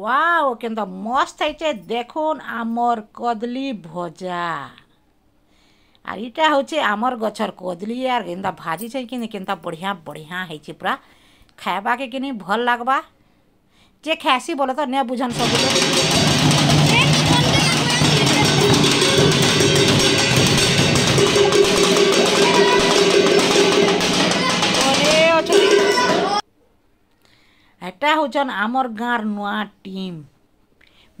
wow কিন্তু মস্ত হয়েছে দেখুন আমর কদলি ভজা আর এটা হচ্ছে আমর গছর কদলি আর কেনা ভাজিছে কিনি কিন্তু বড়িয়া বড়িয়া হয়েছে পুরা খাইবাকে কিনি ভাল লাগবা যে খাইছি বলে তো নে বুঝান সব चलाउन आमर गाँर नुआ टीम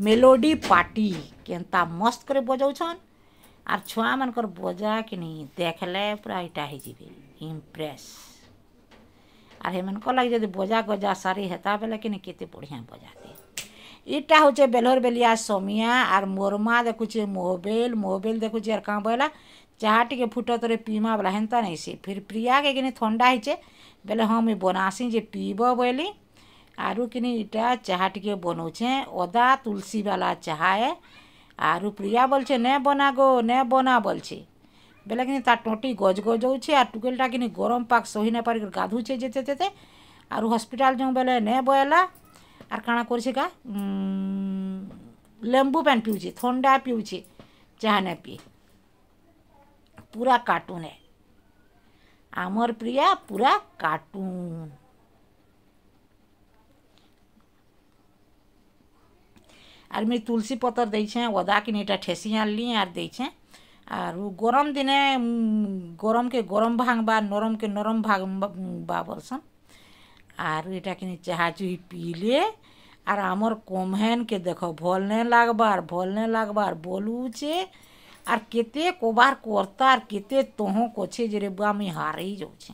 मेलोडी पार्टी के मस्त कर बजाऊन आर छुआ मानक बजा कि नहीं देखले पूरा इटा हो जाए इम्प्रेस आर हेम लगे जब बजा गजा सारी हेता बेले कि नहीं के बढ़िया बजाते इटा हूँ बेलहर बेलिया सोमिया आर मोरमा देखुचे मोबाइल मोबाइल देखुचे आर कह बोला चाह टे फुट तरह पीमा बोला हेन्ता नहीं से फिर प्रिया के कि थंडा होचे बोले हाँ मुझ बनासी जे पीब बोली ଆରୁ କିନି ଇଟା ଚାହା ଟିକେ ବନଉଛେଁ ଅଦା ତୁଲ୍ସି ବାଲା ଚାହା ଏ ଆରୁ ପ୍ରିୟା ବୋଲଛେ ନେ ବନା ଗୋ ନେ ବନା ବୋଲଛେ ବେଲେ କିନି ତାର୍ ଟଣ୍ଟି ଗଜ୍ ଗଜ୍ ହଉଛେ ଆର୍ ଟୁକେଲ୍ଟା କିନି ଗରମ୍ ପାଗ୍ ସହି ନାଇଁ ପାରି ଗାଧୁଛେ ଯେତେ ତେତେ ଆରୁ ହସ୍ପିଟାଲ୍ ଯାଉଁ ବେଲେ ନେ ବଏଲା ଆର୍ କାଣା କରୁଛେ କା ଲେମ୍ବୁ ପାନ୍ ପିଉଛେ ଥଣ୍ଡା ପିଉଛେ ଚାହା ନାଇଁ ପିଏ ପୁରା କାର୍ଟୁନ୍ ଏ ଆମର୍ ପ୍ରିୟା ପୁରା କାର୍ଟୁନ୍ আর মুই তুলসী পতর দিয়েছে অদা কিনে এটা ঠেসি আনলি আর দিয়েছে আর গরম দিনে গরমকে গরম ভাঙবা নরমকে নরম ভাঙবা বলসন আর এটা কিনে চাহা চুহি পিলে আর আমার কমহেনকে দেখো ভল নে লাগবার ভল নে লাগবার বলুছে আর কেতে কবার কর্তা আর কেতে তহ কছে যে রে বা আমি হারেই যাচ্ছে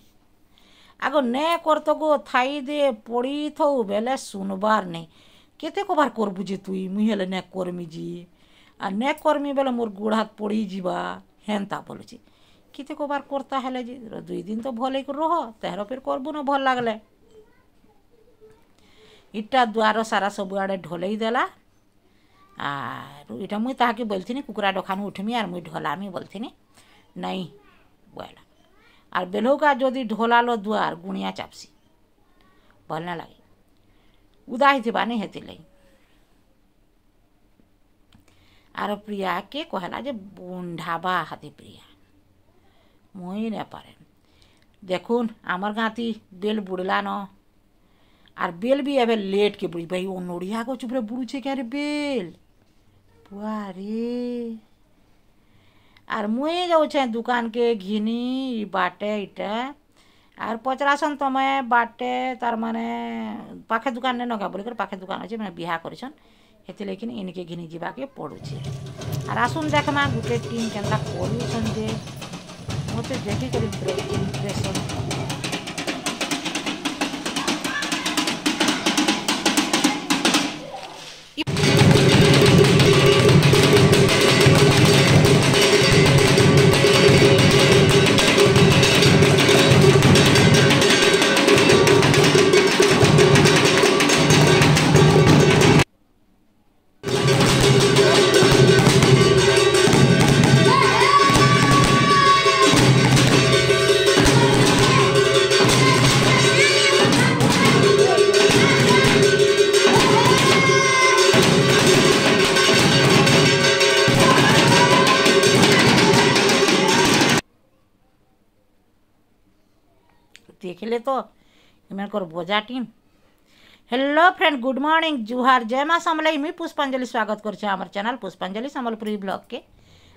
আগ নে করতো গো থাই দে পড়ি থৌ বেলে শুনবার নেই କେତେ କବାର କରବୁ ଯେ ତୁଇ ମୁଇଁ ହେଲେ ନାଇଁ କର୍ମି ଯେ ଆର୍ ନାଇଁ କର୍ମି ବେଲେ ମୋର୍ ଗୋଡ଼ ହାତ୍ ପଡ଼ିଯିବା ହେନ୍ତା ବୋଲୁଛି କେତେ କବାର କର୍ତା ହେଲେ ଯେ ଦୁଇ ଦିନ ତ ଭଲ୍ ହେଇକରି ରହ ତେହର ଫେର୍ କର୍ବୁ ନ ଭଲ୍ ଲାଗ୍ଲେ ଇଟା ଦ୍ୱାର ସାରା ସବୁଆଡ଼େ ଢଲେଇ ଦେଲା ଆରୁ ଇଟା ମୁଇଁ ତାହାକେ ବୋଲିଥିନି କୁକୁରା ଡଖାନୁ ଉଠ୍ମି ଆର୍ ମୁଇଁ ଢଲାମି ବୋଲିଥିନି ନାଇଁ ବୋଇଲା ଆର୍ ବେଲହୁକା ଯଦି ଢଲାଲ ଦୁଆର୍ ଗୁଣିଆ ଚାପ୍ସି ଭଲ୍ ନାଇଁ ଲାଗେ ઉદાય જવા હતી લઈ আর প্রিয়া কে কহিলা যে ঢাবা হাতে প্রিয়া মই নেপারে দেখুন আমার গাঁতি বেল বুড়লা ন আর বেল বি এবার লেট কে বুড়ি ভাই ও নড়িয়া কচু পুরো বুড়ুছে কে আরে বেল পুয়া রে আর মুই যাচ্ছে দোকানকে ঘিনি বাটে এটা ଆର୍ ପଚରାସନ୍ ତମେ ବାଟେ ତାର୍ ମାନେ ପାଖେ ଦୁକାନରେ ନଗା ବୋଲିକରି ପାଖେ ଦୁକାନ ଅଛେ ମାନେ ବିହା କରିଛନ୍ ହେଥିର୍ଲାଗି ଇନ୍କେ ଘିନି ଯିବାକେ ପଡ଼ୁଛେ ଆର୍ ଆସୁନ୍ ଦେଖ୍ମା ଗୁଟେ ଟିମ୍ କେନ୍ତା କରୁଛନ୍ ଯେ ମୋତେ ଦେଖିକରି দেখলে তো এমন কর বোঝাটিন হ্যালো ফ্রেন্ড গুড মর্নিং জুহার জয় মা সমলাই মুই পুষ্পাঞ্জলি স্বাগত করছি আমার চ্যানেল পুষ্পাঞ্জলি সম্বলপুরী ব্লগকে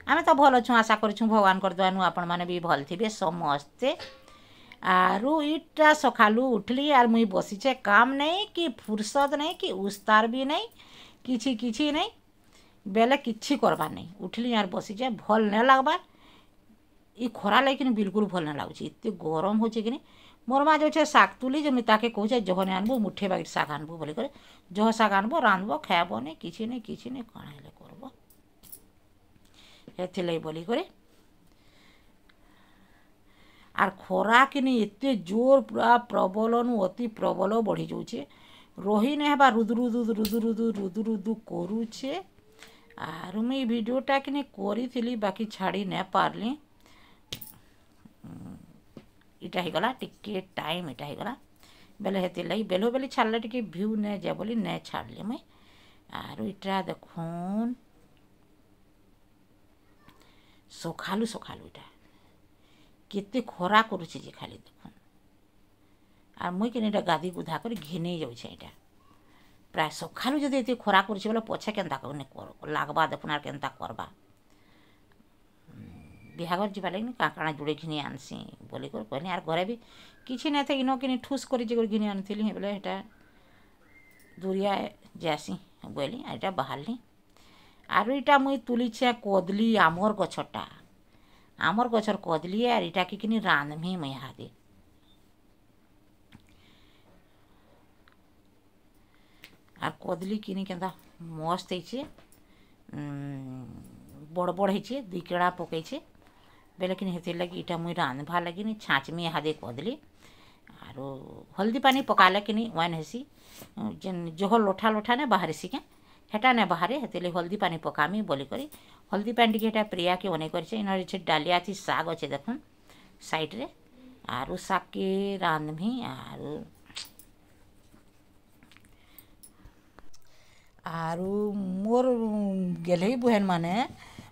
আমি তো ভাল অছু আশা করছু ভগবানকর দয়ানু আপনার বি ভাল থিবে সমস্তে ଆରୁ ଇଟା ସକାଳୁ ଉଠିଲି ଆର୍ ମୁଇଁ ବସିଛେ କାମ୍ ନାଇଁ କି ଫୁର୍ସତ ନାଇଁ କି ଉସ୍ତାର ବି ନାଇଁ କିଛି କିଛି ନାଇଁ ବେଲେ କିଛି କର୍ବାର୍ ନାଇଁ ଉଠିଲି ଆର୍ ବସିଛେ ଭଲ୍ ନାଇଁ ଲାଗ୍ବାର୍ ଇ ଖରା ଲାଗିକିନି ବିଲକୁଲ୍ ଭଲ୍ ନାଇଁ ଲାଗୁଛେ ଏତେ ଗରମ ହଉଛେ କିନି মোর মা যাচ্ছে শাক তুলি যেমনি তাকে কৌছে যখন আনবো মুঠে বাগির শাক আনবো বলে করে জহ শাক আনবো রাঁধবো খাইবো নে কিছু নেই কিছু নেই কণ হলে করব ସେଥିଲାଗି বলি করে আর খরা কিনি এত জোর পুরা প্রবল নু অতি প্রবল বড়ি যাচ্ছে রহি নে হবা রুদু রুদু রুদু রুদু রুদু রুদু করুছে আর মুই ভিডিওটা কিনে করি বাকি ছাড়ি না পারলি ଇଟା ହେଇଗଲା ଟିକେ ଟାଇମ୍ ଇଟା ହେଇଗଲା ବେଲେ ହେଥିର୍ ଲାଗି ବେଲୁ ବେଲି ଛାଡ଼୍ଲେ ଟିକେ ଭ୍ୟୁ ନାଇଁ ଯାଏ ବୋଲି ନାଇଁ ଛାଡ଼୍ଲି ମୁଇଁ ଆରୁ ଇଟା ଦେଖୁନ୍ ସଖାଲୁ ସଖାଲୁ ଇଟା କେତେ ଖରା କରୁଛେ ଯେ ଖାଲି ଦେଖୁନ୍ ଆର୍ ମୁଇଁ କେନ୍ ଇଟା ଗାଧି ଗୁଧା କରି ଘିନେଇ ଯାଉଛେ ଇଟା ପ୍ରାୟ ସଖାଲୁ ଯଦି ଏତେ ଖରା କରୁଛେ ବୋଲେ ପଛେ କେନ୍ତା ଲାଗ୍ବା ଦେଖୁନ୍ ଆର୍ କେନ୍ତା କର୍ବା ବିହାଘର ଯିବାର୍ ଲାଗି କାଣା କାଣା ଯୁଡ଼େ ଘିନି ଆନ୍ସି ବୋଲିକରି କହେଲି ଆର୍ ଘରେ ବି କିଛି ନାଇଁ ଥାଇ ଇନ କିନି ଠୁସ୍ କରି ଯେ କରି ଘିନି ଆଣିଥିଲି ବେଲେ ହେଟା ଦୁରିଆ ଯାଏସି ବୋଇଲି ଆର୍ ଇଟା ବାହାରିଲି ଆରୁ ଇଟା ମୁଇଁ ତୁଲିଛେ କଦଲି ଆମର୍ ଗଛଟା ଆମର୍ ଗଛର କଦଲି ଆର୍ ଇଟାକେ କିନି ରାନ୍ଧ୍ମି ମୁଇଁ ଇହାଦେ ଆର୍ କଦଲି କିନି କେନ୍ତା ମସ୍ତ ହେଇଛେ ବଡ଼ ବଡ଼ ହେଇଛେ ଦୁଇ କେଡ଼ା ପକେଇଛେ बेलखिन हेतिर लगी इटा मुई रांध भा लगी छाँचमी यहाँ दे कदली आरो हल्दी पानी पकाले कि वाइन हेसी जेन जह लोठा लोठा ने बाहर सी क्या हेटा ने बाहर हेतिर लगे हल्दी पानी पकामी बोली करी हल्दी पानी टी हेटा प्रिया के बनई करे इन डालिया थी साग अच्छे देख साइड रे आरो साग के रांधमी आरो आरो मोर गेल बुहन माने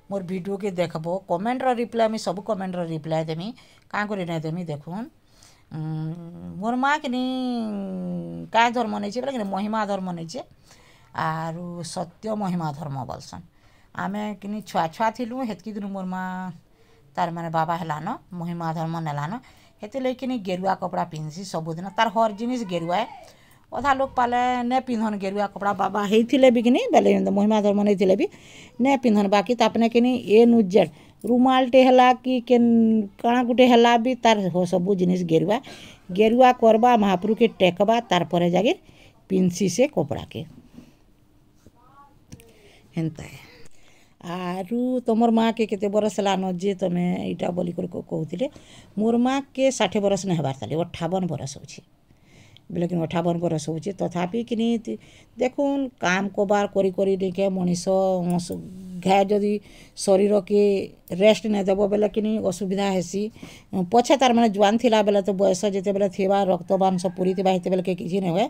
মোর ভিডিওকে দেখব কমেন্টর রিপ্লাই আমি সব কমেন্টর রিপ্লাই দেমি কাঁ করে নাই দেমি দেখুন মোর মা কিনি কাঁ ধর্ম নেইছে বেলে কিনি মহিমা ধর্ম নেইছে আর সত্য মহিমা ধর্ম বলসন আমি কিনি ছুয়া ছুয়া থিলু হেতকি দিনু মোর মা তার মানে বাবা হেলান মহিমা ধর্ম নেলান ହେଥିଲାଗି କିନି ଗେରୁଆ କପଡ଼ା ପିନ୍ଧିସି ସବୁଦିନ ତାର ହର୍ ଜିନିଷ୍ ଗେରୁଆ ଅଧା ଲୋକ୍ ପାଲେ ନେ ପିନ୍ଧନ୍ ଗେରୁଆ କପଡ଼ା ବାବା ହେଇଥିଲେ ବି କିନି ବେଲେ ମହିମା ଧର୍ମନେ ହେଇଥିଲେ ବି ନେ ପିନ୍ଧନ୍ ବାକି ତାପରେ କିନି ଏ ନୁ ଜେଡ଼୍ ରୁମାଲ୍ଟେ ହେଲା କି କେନ୍ କାଣା ଗୁଟେ ହେଲା ବି ତାର୍ ସବୁ ଜିନିଷ୍ ଗେରୁଆ ଗେରୁଆ କର୍ବା ମହାପୁରୁକେ ଟେକ୍ବା ତାର୍ ପରେ ଯାଇକିର୍ ପିନ୍ଧସି ସେ କପଡ଼ାକେ ହେନ୍ତା ଏ ଆରୁ ତମର୍ ମାଆକେ କେତେ ବରଷ୍ ହେଲାନ ଯେ ତମେ ଇଟା ବୋଲିକରି କହୁଥିଲେ ମୋର୍ ମାଆକେ ଷାଠିଏ ବରଷ୍ ନାଇଁ ହେବାର୍ ତାଲି ଅଠାବନ୍ ବରଷ୍ ହଉଛେ ବେଲେକିନି ଅଠାବନ ବରଷ ହଉଛେ ତଥାପି କିନି ଦେଖୁନ୍ କାମ୍ କବାର୍ କରି କରି ନିକେ ମଣିଷ ଘାଏ ଯଦି ଶରୀରକେ ରେଷ୍ଟ୍ ନାଇଁ ଦେବ ବେଲେ କିନି ଅସୁବିଧା ହେସି ପଛେ ତାର୍ ମାନେ ଜୁଆନ୍ ଥିଲା ବେଲେ ତ ବୟସ ଯେତେବେଲେ ଥିବା ରକ୍ତ ମାଂସ ପୁରିଥିବା ହେତେବେଲ୍କେ କିଛି ନାଇଁ ହୁଏ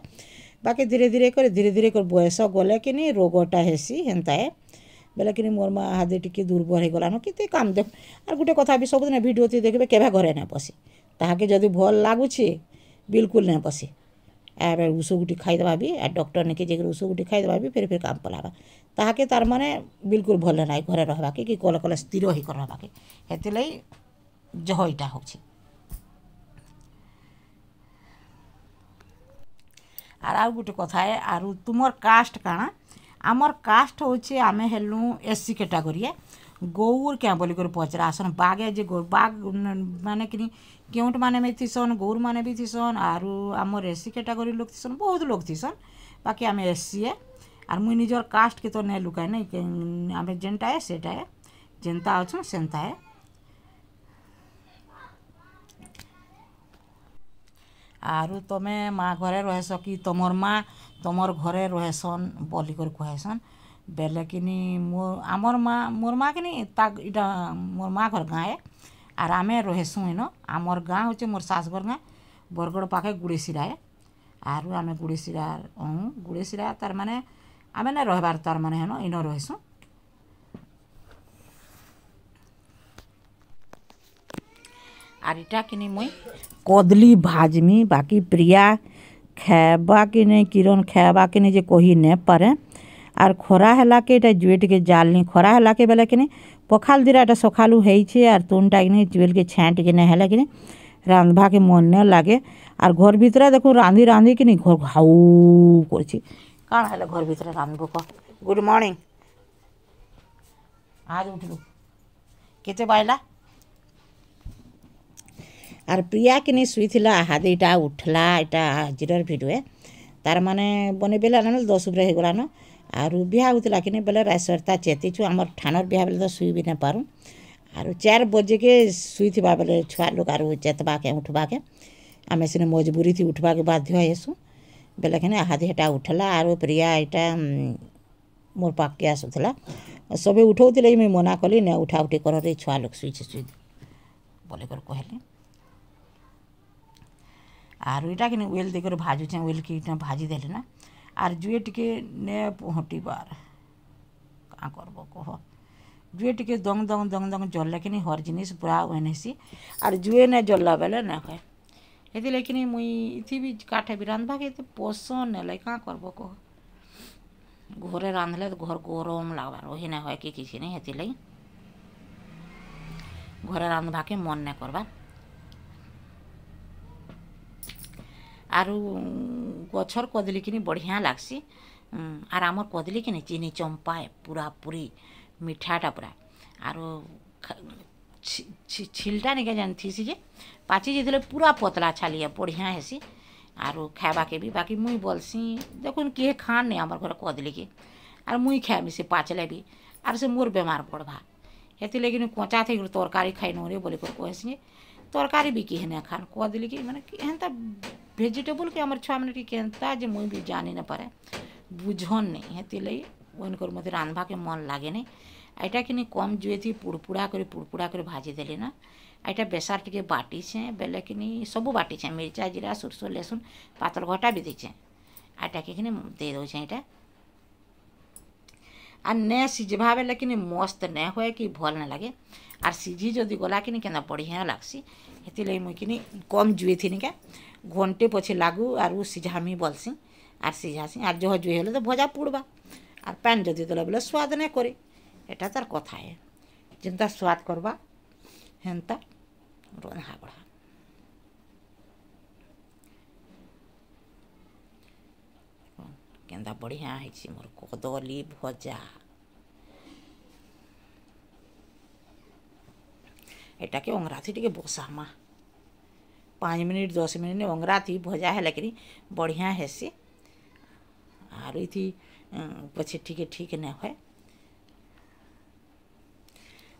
ବାକି ଧୀରେ ଧୀରେ କରି ଧୀରେ ଧୀରେ କରି ବୟସ ଗଲେ କିନି ରୋଗଟା ହେସି ହେନ୍ତା ଏ ବେଲେ କିନି ମୋର୍ ମା ହାତେ ଟିକେ ଦୁର୍ବଳ ହେଇଗଲାନ କେତେ କାମ୍ ଦେଖ ଆର୍ ଗୁଟେ କଥା ବି ସବୁଦିନେ ଭିଡ଼ିଓ ତି ଦେଖିବେ କେବେ ଘରେ ନାଇଁ ପଶି ତାହାକେ ଯଦି ଭଲ୍ ଲାଗୁଛେ ବିଲକୁଲ୍ ନାଇଁ ପଶି ଏବେ ଉଷ ଗୁଟି ଖାଇଦେବା ବି ଆର୍ ଡକ୍ଟର୍ ନିକେ ଯାଇକରି ଉଷ ଗୁଟି ଖାଇଦେବା ବି ଫେର୍ ଫେର୍ କାମ୍ ପଲାବା ତାହାକେ ତାର୍ ମାନେ ବିଲକୁଲ୍ ଭଲ୍ ନାଇଁ ଘରେ ରହେବାକେ କି କଲେ କଲେ ସ୍ଥିର ହେଇକରି ରହେବାକେ ହେଥିର୍ଲାଗି ଜହ ଇଟା ହଉଛେ ଆର୍ ଆଉ ଗୁଟେ କଥା ଏ ଆରୁ ତୁମର୍ କାଷ୍ଟ କାଣା ଆମର୍ କାଷ୍ଟ ହଉଛେ ଆମେ ହେଲୁ ଏସ୍ ସି କାଟାଗୋରିଏ গৌর কেবলি করে পচরা আসন বাঘে যে গৌর বাঘ মানে কিনি কেউট মানে বি থিসন গৌর মানে বি থিসন আর আমার এসি ক্যাটাগরি লোক থিসন বহুত লোক থিসন বাকি আমি এসসিয়ে আর মুই নিজের কাস্টকে তো নে লুকায় নাই আমি যেনটায় সেটায় যেনতা অছুঁ সেনতায় ଆରୁ ତମେ ମା' ଘରେ ରହେସ କି ତମର୍ ମା' ତମର୍ ଘରେ ରହେସନ୍ ବୋଲିକରି କହେସନ୍ ବେଲେ କିନି ମୋ ଆମର୍ ମାଆ ମୋର୍ ମାଆ କିନି ତା ଇଟା ମୋର୍ ମାଆ ଘର ଗାଁଏ ଆର୍ ଆମେ ରହେସୁଁ ଇନ ଆମର୍ ଗାଁ ହଉଛେ ମୋର୍ ଶାଶୁଘର ଗାଁ ବରଗଡ଼ ପାଖେ ଗୁଡ଼େସିରା ଏ ଆରୁ ଆମେ ଗୁଡ଼େସିରା ଅହୁଁ ଗୁଡ଼େସିରା ତାର୍ ମାନେ ଆମେ ନାଇଁ ରହେବାର୍ ତାର୍ ମାନେ ହେନ ଇନ ରହେସୁଁ ଆର୍ ଇଟା କିନି ମୁଇଁ କଦଲି ଭାଜ୍ମି ବାକି ପ୍ରିୟା ଖାଏବା କି ନେଇ କିରଣ୍ ଖାଏବା କି ନେଇ ଯେ କହି ନାଇଁ ପାରେ আর খরা হেলাকে এটা জুয়েটকে জালনি খরা হেলাকে বেলা কিনে পখাল দিরা এটা সকালু হয়েছে আর তুনটা কিনে জুয়েলকে ছ্যাঁট কিনে হেলা কিনে রাঁধবাকে মন না লাগে আর ঘর ভিতরে দেখুন রাঁধি রাঁধি কিনে ঘর হাউ করছি কাণ হলে ঘর ভিতরে রাঁধব ক গুড মর্নিং আজ উঠলু কেতে বাইলা আর প্রিয়া কিনে শুইলা হাত এটা উঠলা এটা আজর ভিডিও তার মানে বনে বেলা না দশ উপরে হয়ে গলান ଆରୁ ବିହା ହଉଥିଲା କିନି ବେଲେ ରାଇସରତା ଚେତିଛୁ ଆମର୍ ଠାନର୍ ବିହା ବେଲେ ତ ଶୁଇ ବି ନାଇଁ ପାରୁ ଆରୁ ଚାର୍ ବଜେକେ ଶୁଇଥିବା ବେଲେ ଛୁଆ ଲୋକ୍ ଆରୁ ଚେତବାକେ ଉଠ୍ବାକେ ଆମେ ସିନେ ମଜବୁରିଥି ଉଠ୍ବାକେ ବାଧ୍ୟ ହେସୁଁ ବେଲେ କିନି ଆହାଦେ ହେଟା ଉଠ୍ଲା ଆରୁ ପ୍ରିୟା ଇଟା ମୋର୍ ପାଖ୍କେ ଆସୁଥିଲା ସବେ ଉଠଉଥିଲେ ମୁଇଁ ମନା କଲି ନାଇଁ ଉଠା ଉଠି କରରେ ଛୁଆ ଲୋକ୍ ଶୁଇଛେ ଶୁଇ ବୋଲିକରି କହେଲେ ଆରୁ ଇଟା କିନି ୱେଲ୍ ଦେଇକରି ଭାଜୁଛେଁ ୱେଲ୍କେ ଇଟା ଭାଜି ଦେଲି ନା ଆର୍ ଯୁଏ ଟିକେ ନେ ପହଁଟିବାର୍ କାଁ କର୍ବ କହ ଯୁଏ ଟିକେ ଦଙ୍ଗ୍ ଦଙ୍ଗ୍ ଦଙ୍ଗ୍ ଦଙ୍ଗ୍ ଜଲ୍ଲେ କିନି ହର୍ ଜିନିଷ୍ ପୁରା ଓଏନ୍ ହେସି ଆର୍ ଯୁଏ ନାଇଁ ଜଲ୍ଲା ବେଲେ ନାଇଁ ହଏ ହେଥିର୍ଲାଗିନି ମୁଇଁ ଇଥି ବି କାଠେ ବି ରାନ୍ଧ୍ବାକେ ଏତେ ପସନ୍ଦ୍ ନାଇଁ ଲାଗେ କାଁ କର୍ବ କହ ଘରେ ରାନ୍ଧ୍ଲେ ଘର୍ ଗରମ୍ ଲାଗ୍ବା ରହି ନାଇଁ ହଏ କି କିଛି ନାଇଁ ହେଥିର୍ଲାଗି ଘରେ ରାନ୍ଧ୍ବାକେ ମନ୍ ନାଇଁ କର୍ବାର୍ ଆରୁ ଗଛର୍ କଦଳୀ କିନି ବଢ଼ିଆଁ ଲାଗ୍ସି ଆର୍ ଆମର୍ କଦଳୀ କିନି ଚିନି ଚମ୍ପା ପୁରା ପୁରି ମିଠାଟା ପୁରା ଆରୁ ଛିଲ୍ଟା ନିକେ ଯେନ୍ ଥିସି ଯେ ପାଚି ଯେତେବେଳେ ପୁରା ପତଳା ଛାଲିଏ ବଢ଼ିଆଁ ହେସି ଆରୁ ଖାଏବାକେ ବି ବାକି ମୁଇଁ ବଲ୍ସି ଦେଖୁନ୍ କିଏ ଖାଆନ୍ ନି ଆମର୍ ଘରେ କଦଳୀକେ ଆର୍ ମୁଇଁ ଖାଏମି ସେ ପାଚ୍ଲେ ବି ଆର୍ ସେ ମୋର୍ ବେମାର୍ ପଡ଼୍ବା ହେଥିର୍ଲାଗି କଞ୍ଚା ଥାଇକରି ତରକାରୀ ଖାଇନଉରେ ବୋଲିକରି କହେସି ଯେ ତରକାରୀ ବି କିଏ ନାଇଁ ଖାଆନ୍ କଦଳୀକେ ମାନେ ହେନ୍ତା भेजिटेबुल के हमर छुआ मन के केनता जे मुई भी जानी ना पारे बुझन नहीं हेती लई ওনকর মধ্যে রাঁধবা কে মন লাগে না এটা কিনি কম জুয়েতি পুড়পুড়া করে পুড়পুড়া করে ভাজি দেলি না এটা বেসার টিকে বাটিছে বেলে কিনি সবু বাটিছে মির্চা জিরা সুরসুর লেসুন পাতল ঘটা বি দিছে এটাকে কিনি দিয়ে দেছে এটা আর নে সিঝবা বেলে কিনি মস্ত নে হয়ে কি ভল না লাগে আর সিঝি যদি গলা কিনি কেন বঢ়িয়া লাগସି ସେଥିଲାଗି ମୁଇଁ କିନି କମ୍ ଜୁଏ ଥିନି କେ ଘଣ୍ଟେ ପଛେ ଲାଗୁ ଆରୁ ସିଝାମି ବଲ୍ସି ଆର୍ ସିଝାସି ଆର୍ ଜହ ଜୁଏ ହେଲେ ତ ଭଜା ପୁଡ଼ବା ଆର୍ ପାନ୍ ଯଦି ଦେଲେ ବେଲେ ସ୍ୱାଦ ନାଇଁ କରେ ଏଟା ତାର୍ କଥା ଏ ଯେନ୍ତା ସ୍ୱାଦ କର୍ବା ହେନ୍ତା ରନ୍ଧା ବଢ଼ା के बढ़िया है मोर कदली भजा एटा के अंगराती टे बसामा पाँच मिनिट दस मिनिट अंगराती भजा है कि बढ़िया हैसी आर इत पचे टे ठीक न हुए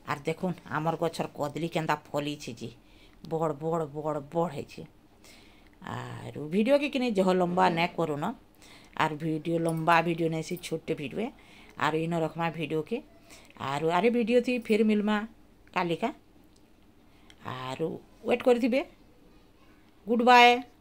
आर देख आम गचर कदली के फलि जी बड़ बड़ बड़ बड़ है आरु वीडियो के किने जह लंबा न करू আর ভিডিও লম্বা ভিডিও না সেই ছোট ভিডিও আর ইন রাখমা ভিডিও কে আর আরে ভিডিও তে ফির মিলমা কালিকা আর ওয়েট কর দিবে গুডবাই